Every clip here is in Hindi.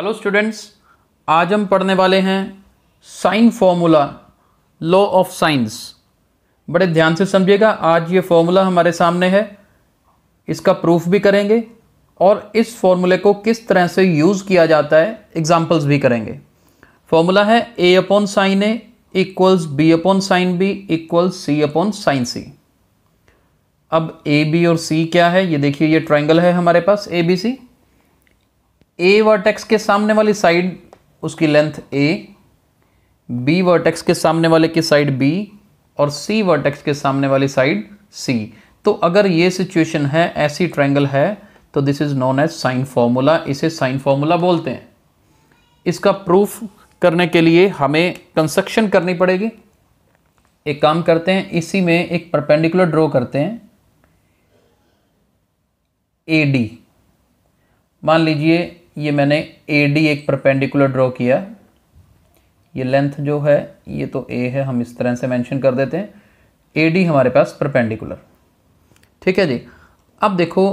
हेलो स्टूडेंट्स आज हम पढ़ने वाले हैं sine formula law of science बड़े ध्यान से समझिएगा आज ये फॉर्मूला हमारे सामने है इसका प्रूफ भी करेंगे और इस फॉर्मूले को किस तरह से यूज़ किया जाता है एग्जांपल्स भी करेंगे फॉर्मूला है A upon sine A equals B upon sine B equals C upon sine C अब ए बी और सी क्या है ये देखिए ये ट्राइंगल है हमारे पास ए बी सी ए वर्टेक्स के सामने वाली साइड उसकी लेंथ ए बी वर्टेक्स के सामने वाले की साइड बी और सी वर्टेक्स के सामने वाली साइड सी तो अगर ये सिचुएशन है ऐसी ट्रायंगल है तो this is known as sine formula इसे साइन फॉर्मूला बोलते हैं इसका प्रूफ करने के लिए हमें कंस्ट्रक्शन करनी पड़ेगी एक काम करते हैं इसी में एक परपेंडिकुलर ड्रॉ करते हैं ए डी मान लीजिए ये मैंने ए डी एक परपेंडिकुलर ड्रॉ किया ये लेंथ जो है ये तो ए है हम इस तरह से मेंशन कर देते हैं ए डी हमारे पास परपेंडिकुलर ठीक है जी अब देखो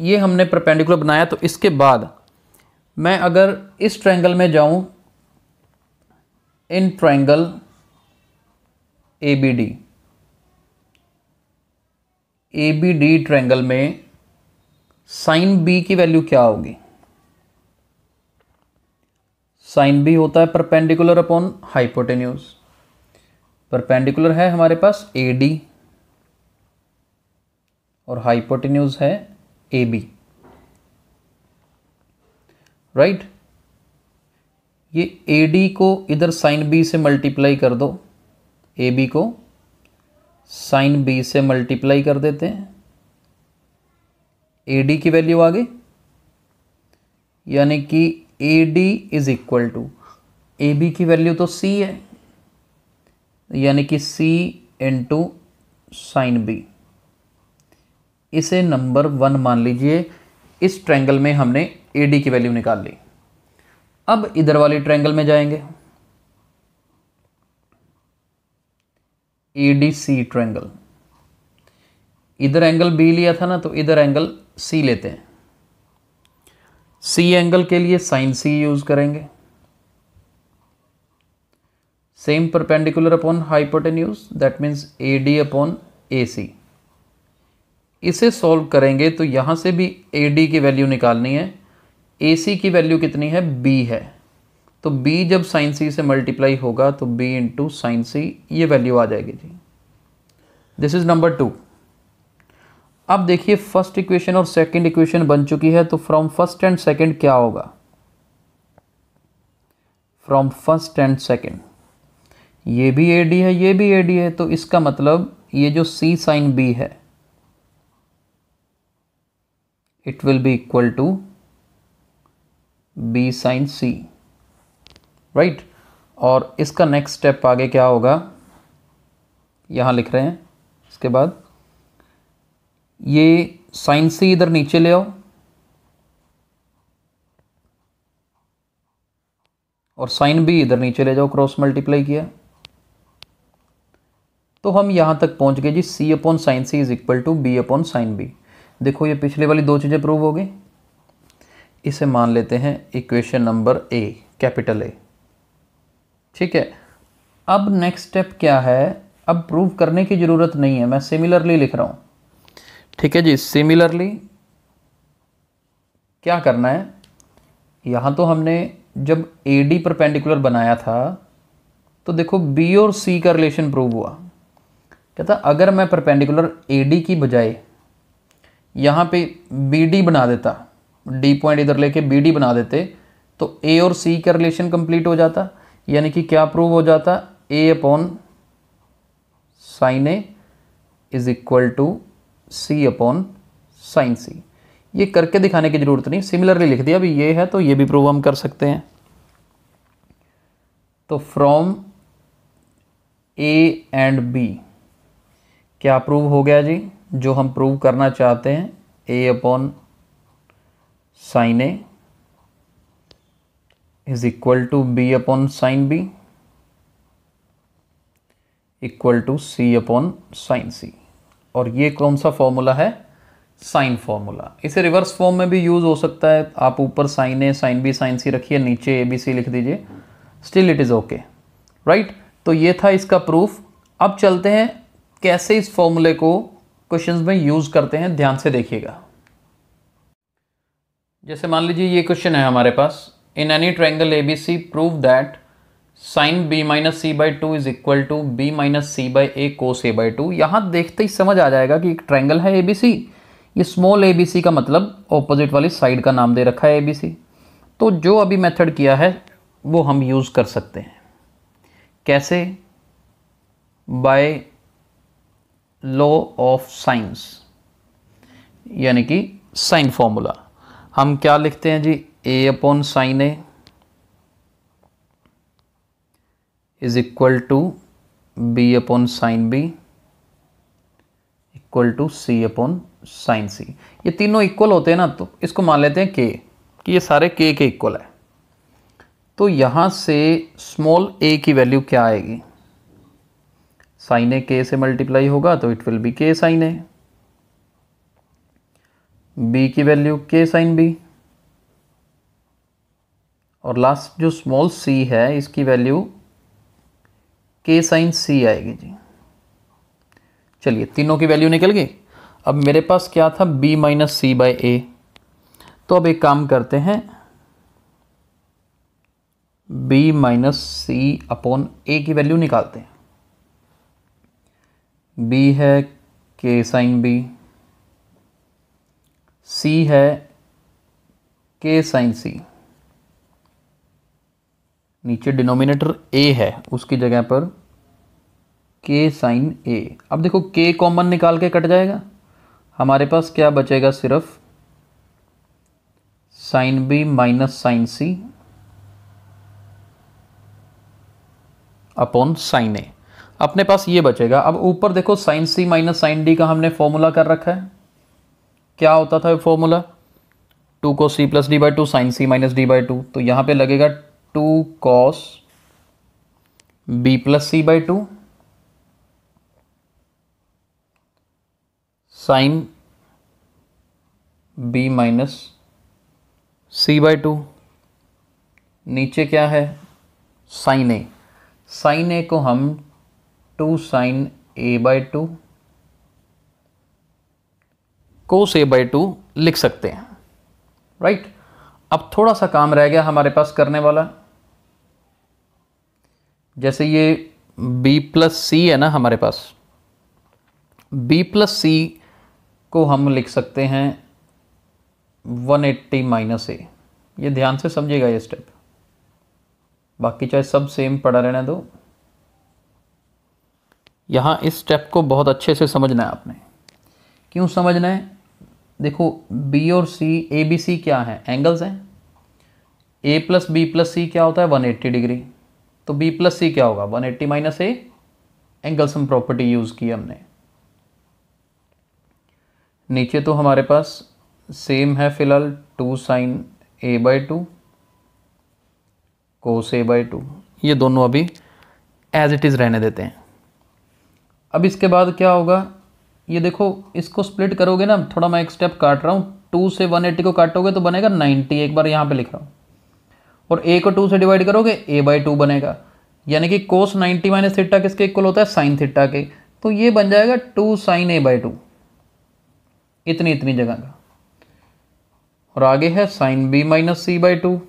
ये हमने परपेंडिकुलर बनाया तो इसके बाद मैं अगर इस ट्रायंगल में जाऊं in triangle A B D A B D triangle में साइन बी की वैल्यू क्या होगी साइन बी होता है परपेंडिकुलर अपॉन हाइपोटेन्यूज परपेंडिकुलर है हमारे पास ए डी और हाइपोटेन्यूज है ए बी राइट ये ए डी को इधर साइन बी से मल्टीप्लाई कर दो ए बी को साइन बी से मल्टीप्लाई कर देते हैं ए डी की वैल्यू आ गई यानी कि A D is equal to A B की वैल्यू तो सी है यानी कि सी इंटू साइन बी इसे नंबर वन मान लीजिए इस ट्रैंगल में हमने ए डी की वैल्यू निकाल ली अब इधर वाले ट्रैंगल में जाएंगे ए डी सी ट्रैंगल इधर एंगल बी लिया था ना तो इधर एंगल सी लेते हैं सी एंगल के लिए साइन सी यूज करेंगे same perpendicular upon hypotenuse that means A D upon A C इसे सॉल्व करेंगे तो यहाँ से भी ए डी की वैल्यू निकालनी है ए सी की वैल्यू कितनी है बी है तो बी जब साइन सी से मल्टीप्लाई होगा तो बी इंटू साइन सी ये वैल्यू आ जाएगी जी दिस इज़ नंबर टू अब देखिए फर्स्ट इक्वेशन और सेकंड इक्वेशन बन चुकी है तो फ्रॉम फर्स्ट एंड सेकंड क्या होगा फ्रॉम फर्स्ट एंड सेकंड ये भी ए डी है ये भी ए डी है तो इसका मतलब ये जो सी साइन बी है it will be equal to B sine C right और इसका नेक्स्ट स्टेप आगे क्या होगा यहां लिख रहे हैं इसके बाद ये साइन से इधर नीचे ले आओ और साइन भी इधर नीचे ले जाओ क्रॉस मल्टीप्लाई किया तो हम यहां तक पहुंच गए जी C upon sine C is equal to B upon sine B देखो ये पिछले वाली दो चीज़ें प्रूव हो गई इसे मान लेते हैं equation number A capital A ठीक है अब नेक्स्ट स्टेप क्या है अब प्रूव करने की ज़रूरत नहीं है मैं सिमिलरली लिख रहा हूं ठीक है जी सिमिलरली क्या करना है यहाँ तो हमने जब ए डी परपेंडिकुलर बनाया था तो देखो बी और सी का रिलेशन प्रूव हुआ कहता अगर मैं परपेंडिकुलर ए डी की बजाय यहाँ पे बी डी बना देता डी पॉइंट इधर लेके बी डी बना देते तो ए और सी का रिलेशन कंप्लीट हो जाता यानी कि क्या प्रूव हो जाता A upon sine A is equal to C upon sine C ये करके दिखाने की ज़रूरत नहीं सिमिलरली लिख दिया अभी ये है तो ये भी प्रूव हम कर सकते हैं तो फ्रॉम ए एंड बी क्या प्रूव हो गया जी जो हम प्रूव करना चाहते हैं A upon sine A is equal to B upon sine B equal to C upon sine C और ये कौन सा फॉर्मूला है साइन फॉर्मूला इसे रिवर्स फॉर्म में भी यूज़ हो सकता है आप ऊपर sine A sine B sine C रखिए नीचे ए बी सी लिख दीजिए still it is okay right तो ये था इसका प्रूफ अब चलते हैं कैसे इस फॉर्मूले को क्वेश्चंस में यूज़ करते हैं ध्यान से देखिएगा जैसे मान लीजिए ये क्वेश्चन है हमारे पास in any triangle A B C prove that sine B minus C by two is equal to B minus C by A cos A by two यहाँ देखते ही समझ आ जाएगा कि एक ट्रैंगल है ए बी सी ये स्मॉल ए बी सी का मतलब ऑपोजिट वाली साइड का नाम दे रखा है ए बी सी तो जो अभी मेथड किया है वो हम यूज़ कर सकते हैं कैसे बाय लॉ ऑफ साइंस यानी कि साइन फॉर्मूला हम क्या लिखते हैं जी A upon sine A is equal to B upon sine B equal to C upon sine C ये तीनों इक्वल होते हैं ना तो इसको मान लेते हैं के कि ये सारे के के इक्वल है तो यहाँ से स्मॉल ए की वैल्यू क्या आएगी साइन ए के से मल्टीप्लाई होगा तो it will be K sine A B की वैल्यू के साइन बी और लास्ट जो स्मॉल सी है इसकी वैल्यू के साइन सी आएगी जी चलिए तीनों की वैल्यू निकल गई अब मेरे पास क्या था B minus C by A तो अब एक काम करते हैं B minus C upon A की वैल्यू निकालते हैं बी है के साइन बी सी है के साइन सी नीचे डिनोमिनेटर ए है उसकी जगह पर के साइन ए अब देखो के कॉमन निकाल के कट जाएगा हमारे पास क्या बचेगा सिर्फ sine B minus sine C upon sine A अपने पास ये बचेगा अब ऊपर देखो sine C minus sine D का हमने फॉर्मूला कर रखा है क्या होता था formula two cos C plus D by two sine C minus D by two तो यहां पे लगेगा two cos B plus C by two sine B minus C by two नीचे क्या है साइन ए साइन ए को हम two sine A by two cos A by two लिख सकते हैं राइट right? अब थोड़ा सा काम रह गया हमारे पास करने वाला जैसे ये b प्लस सी है ना हमारे पास b प्लस सी को हम लिख सकते हैं 180 एट्टी माइनस ए ये ध्यान से समझेगा ये स्टेप बाकी चाहे सब सेम पढ़ा रहने दो यहाँ इस स्टेप को बहुत अच्छे से समझना है आपने क्यों समझना है देखो बी और सी ए बी सी क्या है एंगल्स हैं A plus B plus C क्या होता है 180 डिग्री तो बी प्लस सी क्या होगा 180 eighty minus A angle sum property use की हमने नीचे तो हमारे पास सेम है फिलहाल two sine A by two cos A by two ये दोनों अभी एज इट इज़ रहने देते हैं अब इसके बाद क्या होगा ये देखो इसको स्प्लिट करोगे ना थोड़ा मैं एक स्टेप काट रहा हूँ टू से वन एट्टी को काटोगे तो बनेगा नाइन्टी एक बार यहाँ पे लिख रहा हूँ और ए को टू से डिवाइड करोगे ए बाई टू बनेगा यानी कि कोस नाइन्टी माइनस थीटा किसके इक्वल होता है साइन थिट्टा के तो ये बन जाएगा two sine A by two इतनी इतनी जगह का और आगे है sine B minus C by two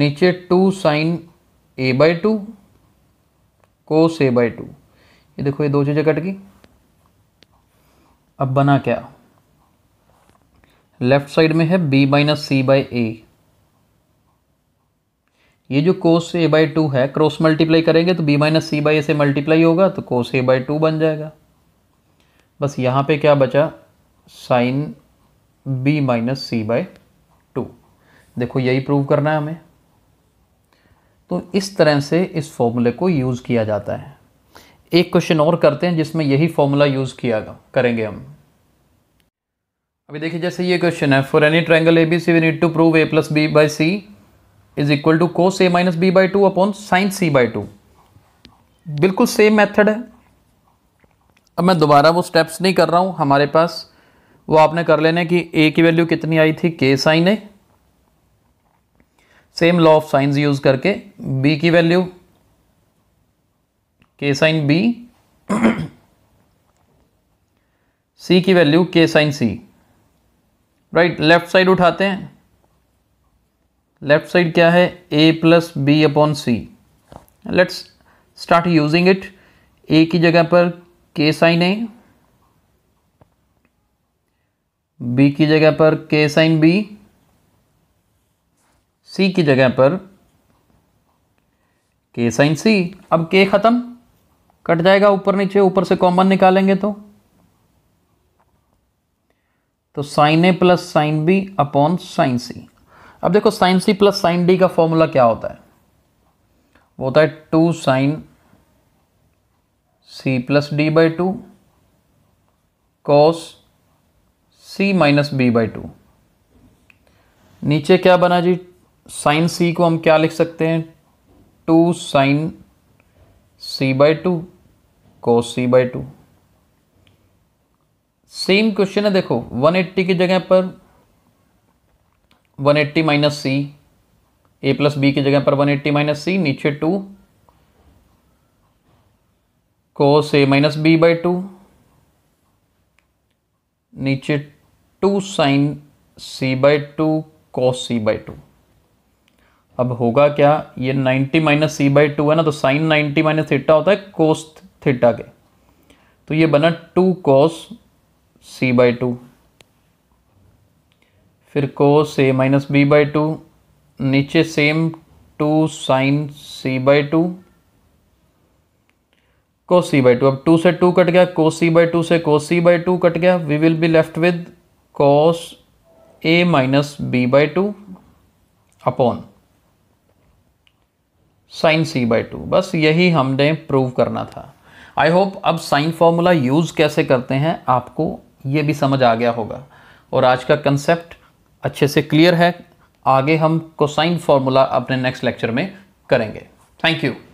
नीचे two sine A by two cos A by two ये देखो ये दो चीज़ें कट गई अब बना क्या लेफ्ट साइड में है B minus C by A ये जो कोस ए बाई टू है क्रॉस मल्टीप्लाई करेंगे तो B minus C by A से मल्टीप्लाई होगा तो कोस ए बाई टू बन जाएगा बस यहाँ पे क्या बचा sine B minus C by two देखो यही प्रूव करना है हमें तो इस तरह से इस फॉर्मूले को यूज़ किया जाता है एक क्वेश्चन और करते हैं जिसमें यही फॉर्मूला यूज़ किया करेंगे हम अभी देखिए जैसे ये क्वेश्चन है for any triangle A B C we need to prove A plus B by C is equal to cos A minus B by two upon sine C by two बिल्कुल सेम मेथड है अब मैं दोबारा वो स्टेप्स नहीं कर रहा हूँ हमारे पास वो आपने कर लेना कि ए की वैल्यू कितनी आई थी K sine A same law of sines use करके बी की value K sine B C की value K sine C right left side उठाते हैं लेफ्ट साइड क्या है A plus B upon C let's start using it A की जगह पर के साइन ए बी की जगह पर के साइन बी सी की जगह पर के साइन सी अब के ख़त्म कट जाएगा ऊपर नीचे ऊपर से कॉमन निकालेंगे तो तो sine A plus sine B upon sine C अब देखो sine C plus sine D का फॉर्मूला क्या होता है वो होता है two sine C plus D by two cos C minus B by two नीचे क्या बना जी साइन सी को हम क्या लिख सकते हैं two sine C by two cos C by two same question है देखो 180 की जगह पर 180 eighty minus C A plus B की जगह पर 180 एट्टी माइनस सी नीचे two cos A minus B by two नीचे two sine C by two cos C by two अब होगा क्या ये 90 माइनस सी बाई टू है ना तो साइन 90 माइनस थीटा होता है कोस थीटा के तो ये बना two cos C by two फिर cos A minus B by two नीचे same two sine C by two cos C by two अब टू से टू कट गया को सी बाई टू से cos C by two cut गया we will be left with cos A minus B by two upon sine C by two बस यही हमने प्रूव करना था आई होप अब साइन फॉर्मूला यूज़ कैसे करते हैं आपको ये भी समझ आ गया होगा और आज का कंसेप्ट अच्छे से क्लियर है आगे हम कोसाइन फॉर्मूला अपने नेक्स्ट लेक्चर में करेंगे थैंक यू